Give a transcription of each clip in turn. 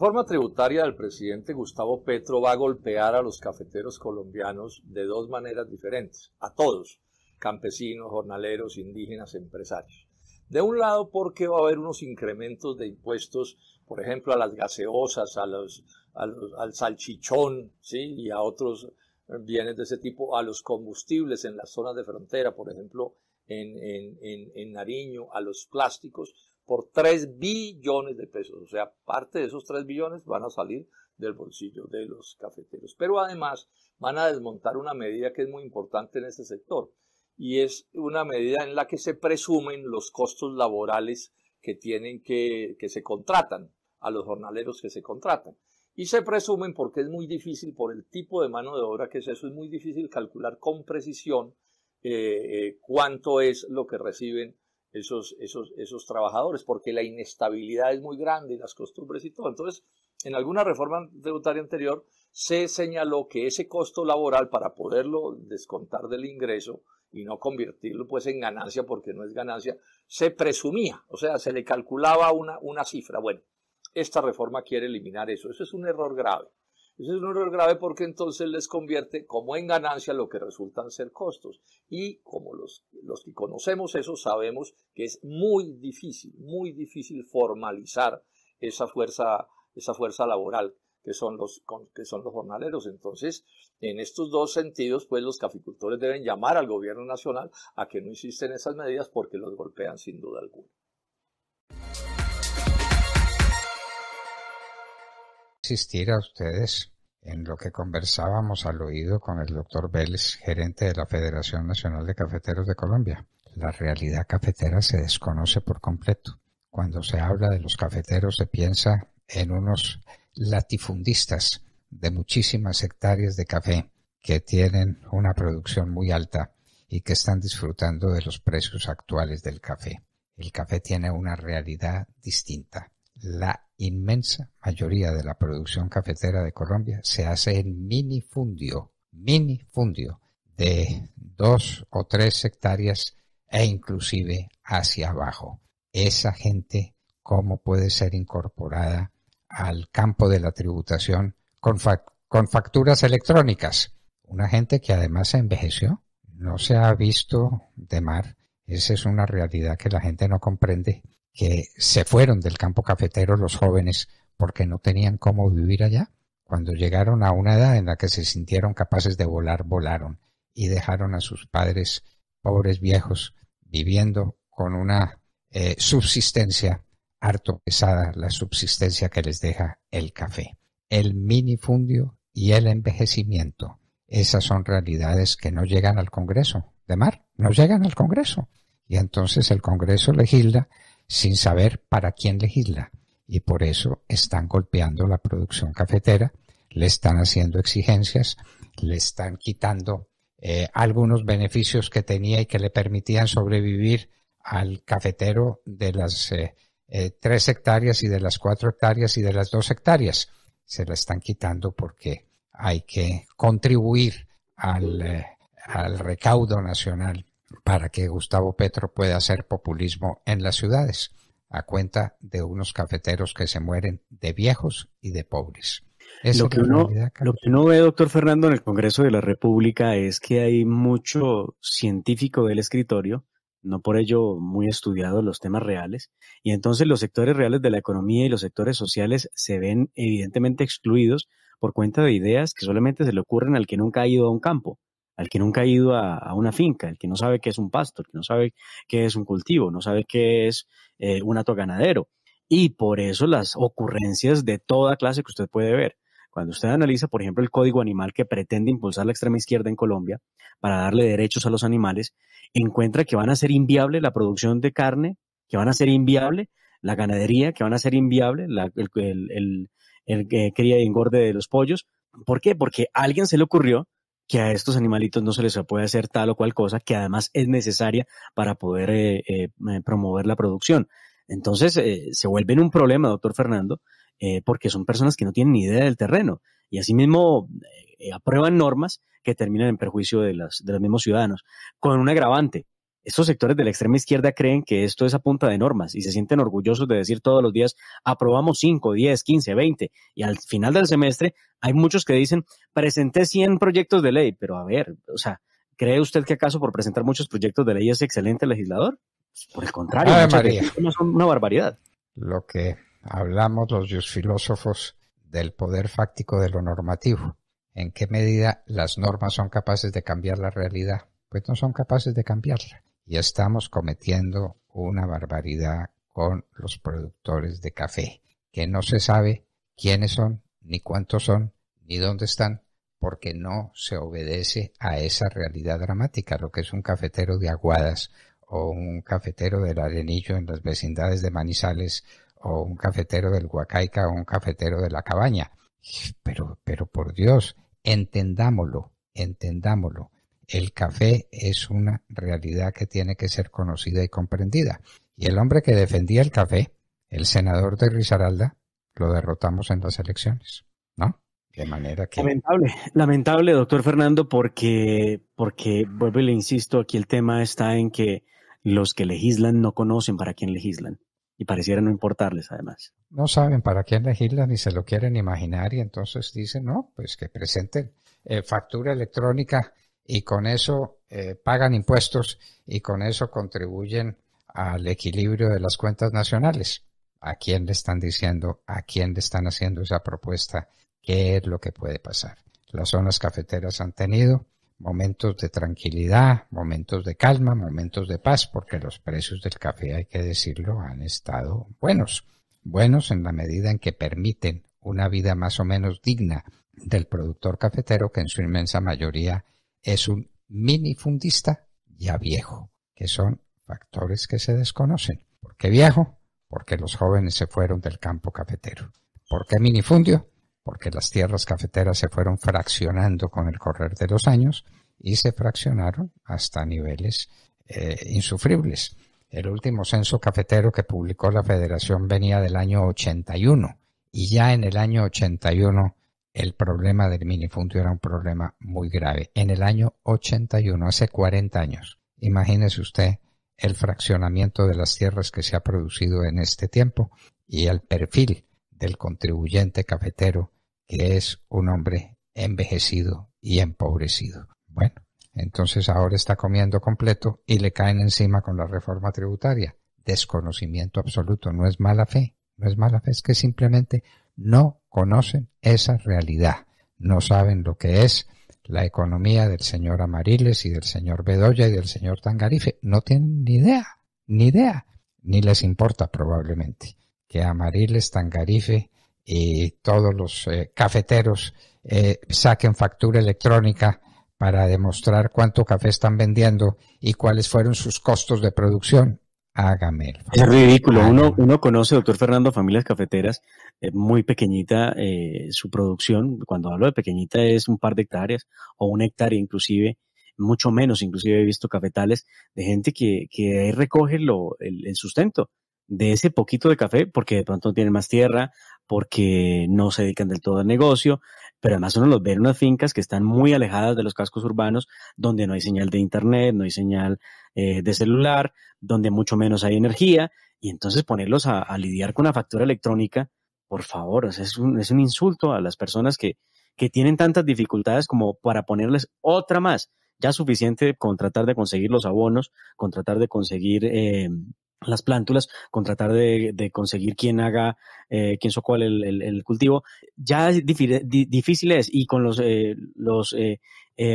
La reforma tributaria del presidente Gustavo Petro va a golpear a los cafeteros colombianos de dos maneras diferentes, a todos, campesinos, jornaleros, indígenas, empresarios. De un lado, porque va a haber unos incrementos de impuestos, por ejemplo, a las gaseosas, al salchichón, ¿sí? y a otros bienes de ese tipo, a los combustibles en las zonas de frontera, por ejemplo, en Nariño, a los plásticos, por 3 billones de pesos. O sea, parte de esos 3 billones van a salir del bolsillo de los cafeteros. Pero además van a desmontar una medida que es muy importante en este sector y es una medida en la que se presumen los costos laborales que tienen que, que se contratan a los jornaleros que se contratan. Y se presumen porque es muy difícil, por el tipo de mano de obra que es eso, es muy difícil calcular con precisión eh, eh, cuánto es lo que reciben esos, esos, esos trabajadores, porque la inestabilidad es muy grande y las costumbres y todo. Entonces, en alguna reforma tributaria anterior se señaló que ese costo laboral, para poderlo descontar del ingreso y no convertirlo pues en ganancia, porque no es ganancia, se presumía, o sea, se le calculaba una, una cifra. Bueno, esta reforma quiere eliminar eso. Eso es un error grave. Eso es un error grave porque entonces les convierte como en ganancia lo que resultan ser costos. Y como los, que conocemos eso sabemos que es muy difícil, muy difícil formalizar esa fuerza, esa fuerza laboral que son, los, que son los jornaleros. Entonces, en estos dos sentidos, pues los caficultores deben llamar al gobierno nacional a que no insisten esas medidas porque los golpean sin duda alguna. asistir a ustedes en lo que conversábamos al oído con el doctor Vélez, gerente de la Federación Nacional de Cafeteros de Colombia. La realidad cafetera se desconoce por completo. Cuando se habla de los cafeteros se piensa en unos latifundistas de muchísimas hectáreas de café que tienen una producción muy alta y que están disfrutando de los precios actuales del café. El café tiene una realidad distinta. La inmensa mayoría de la producción cafetera de Colombia se hace en minifundio, minifundio de dos o tres hectáreas e inclusive hacia abajo. Esa gente, ¿cómo puede ser incorporada al campo de la tributación con, con facturas electrónicas? Una gente que además se envejeció, no se ha visto de mar. Esa es una realidad que la gente no comprende que se fueron del campo cafetero los jóvenes porque no tenían cómo vivir allá. Cuando llegaron a una edad en la que se sintieron capaces de volar, volaron y dejaron a sus padres, pobres viejos, viviendo con una eh, subsistencia harto pesada, la subsistencia que les deja el café. El minifundio y el envejecimiento, esas son realidades que no llegan al Congreso. De mar, no llegan al Congreso. Y entonces el Congreso legisla sin saber para quién legisla y por eso están golpeando la producción cafetera, le están haciendo exigencias, le están quitando eh, algunos beneficios que tenía y que le permitían sobrevivir al cafetero de las eh, eh, tres hectáreas y de las cuatro hectáreas y de las dos hectáreas. Se la están quitando porque hay que contribuir al, al recaudo nacional para que Gustavo Petro pueda hacer populismo en las ciudades, a cuenta de unos cafeteros que se mueren de viejos y de pobres. Lo que, uno, ve, doctor Fernando, en el Congreso de la República es que hay mucho científico del escritorio, no por ello muy estudiado los temas reales, y entonces los sectores reales de la economía y los sectores sociales se ven evidentemente excluidos por cuenta de ideas que solamente se le ocurren al que nunca ha ido a un campo al que nunca ha ido a, una finca, el que no sabe qué es un pasto, el que no sabe qué es un cultivo, no sabe qué es eh, un ato ganadero. Y por eso las ocurrencias de toda clase que usted puede ver. Cuando usted analiza, por ejemplo, el código animal que pretende impulsar la extrema izquierda en Colombia para darle derechos a los animales, encuentra que van a ser inviable la producción de carne, que van a ser inviable la ganadería, que van a ser inviable la, el, eh, cría y engorde de los pollos. ¿Por qué? Porque a alguien se le ocurrió que a estos animalitos no se les puede hacer tal o cual cosa que además es necesaria para poder eh, eh, eh, promover la producción. Entonces se vuelven un problema, doctor Fernando, porque son personas que no tienen ni idea del terreno y asimismo aprueban normas que terminan en perjuicio de, las, de los mismos ciudadanos, con un agravante, estos sectores de la extrema izquierda creen que esto es a punta de normas y se sienten orgullosos de decir todos los días, aprobamos 5, 10, 15, 20. Y al final del semestre hay muchos que dicen, presenté 100 proyectos de ley, pero a ver, o sea, ¿cree usted que acaso por presentar muchos proyectos de ley es excelente legislador? Pues, por el contrario, no son una barbaridad. Lo que hablamos los filósofos del poder fáctico de lo normativo. ¿En qué medida las normas son capaces de cambiar la realidad? Pues no son capaces de cambiarla y estamos cometiendo una barbaridad con los productores de café, que no se sabe quiénes son, ni cuántos son, ni dónde están, porque no se obedece a esa realidad dramática, lo que es un cafetero de Aguadas o un cafetero del Arenillo en las vecindades de Manizales o un cafetero del Huacaica o un cafetero de la Cabaña. Pero, pero por Dios, entendámoslo, entendámoslo el café es una realidad que tiene que ser conocida y comprendida. Y el hombre que defendía el café, el senador de Risaralda, lo derrotamos en las elecciones, ¿no? De manera que... Lamentable, lamentable, doctor Fernando, porque, porque, vuelvo y le insisto, aquí el tema está en que los que legislan no conocen para quién legislan y pareciera no importarles además. No saben para quién legislan ni se lo quieren imaginar y entonces dicen, no, pues que presenten eh, factura electrónica y con eso eh, pagan impuestos y con eso contribuyen al equilibrio de las cuentas nacionales. ¿A quién le están diciendo, a quién le están haciendo esa propuesta? ¿Qué es lo que puede pasar? Las zonas cafeteras han tenido momentos de tranquilidad, momentos de calma, momentos de paz, porque los precios del café, hay que decirlo, han estado buenos. Buenos en la medida en que permiten una vida más o menos digna del productor cafetero, que en su inmensa mayoría es un minifundista ya viejo, que son factores que se desconocen. ¿Por qué viejo? Porque los jóvenes se fueron del campo cafetero. ¿Por qué minifundio? Porque las tierras cafeteras se fueron fraccionando con el correr de los años y se fraccionaron hasta niveles eh, insufribles. El último censo cafetero que publicó la Federación venía del año 81 y ya en el año 81 el problema del minifundio era un problema muy grave. En el año 81, hace 40 años, imagínese usted el fraccionamiento de las tierras que se ha producido en este tiempo y el perfil del contribuyente cafetero que es un hombre envejecido y empobrecido. Bueno, entonces ahora está comiendo completo y le caen encima con la reforma tributaria. Desconocimiento absoluto, no es mala fe, no es mala fe, es que simplemente no conocen esa realidad, no saben lo que es la economía del señor Amariles y del señor Bedoya y del señor Tangarife. No tienen ni idea, ni idea, ni les importa probablemente que Amariles, Tangarife y todos los eh, cafeteros eh, saquen factura electrónica para demostrar cuánto café están vendiendo y cuáles fueron sus costos de producción hágame. Es ridículo. Uno, conoce, doctor Fernando, familias cafeteras, eh, muy pequeñita eh, su producción. Cuando hablo de pequeñita es un par de hectáreas o una hectárea inclusive, mucho menos. Inclusive he visto cafetales de gente que, que ahí recoge lo, el, sustento de ese poquito de café porque de pronto tienen más tierra porque no se dedican del todo al negocio, pero además uno los ve en unas fincas que están muy alejadas de los cascos urbanos, donde no hay señal de internet, no hay señal eh, de celular, donde mucho menos hay energía, y entonces ponerlos a, lidiar con una factura electrónica, por favor, es, un, insulto a las personas que, tienen tantas dificultades como para ponerles otra más ya suficiente con tratar de conseguir los abonos, con tratar de conseguir eh, las plántulas, con tratar de, conseguir quién haga, eh, quién quien el, cultivo, ya es difícil es, y con los, eh, los eh,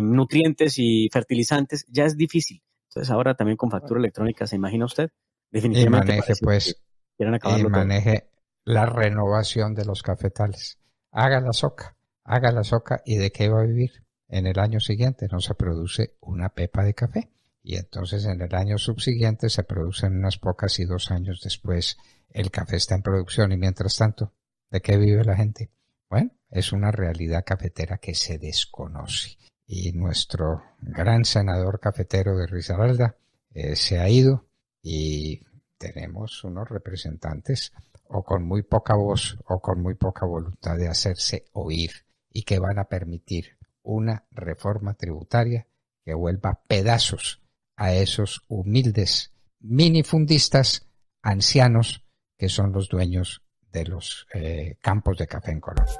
nutrientes y fertilizantes ya es difícil. Entonces ahora también con factura electrónica, ¿se imagina usted? Definitivamente. Pues, y maneje, pues, maneje la renovación de los cafetales. Haga la soca, haga la soca, ¿y de qué va a vivir? En el año siguiente no se produce una pepa de café y entonces en el año subsiguiente se producen unas pocas y dos años después el café está en producción y mientras tanto, ¿de qué vive la gente? Bueno, es una realidad cafetera que se desconoce y nuestro gran senador cafetero de Risaralda eh, se ha ido y tenemos unos representantes o con muy poca voz o con muy poca voluntad de hacerse oír y que van a permitir una reforma tributaria que vuelva pedazos a esos humildes minifundistas ancianos que son los dueños de los eh, campos de café en Colombia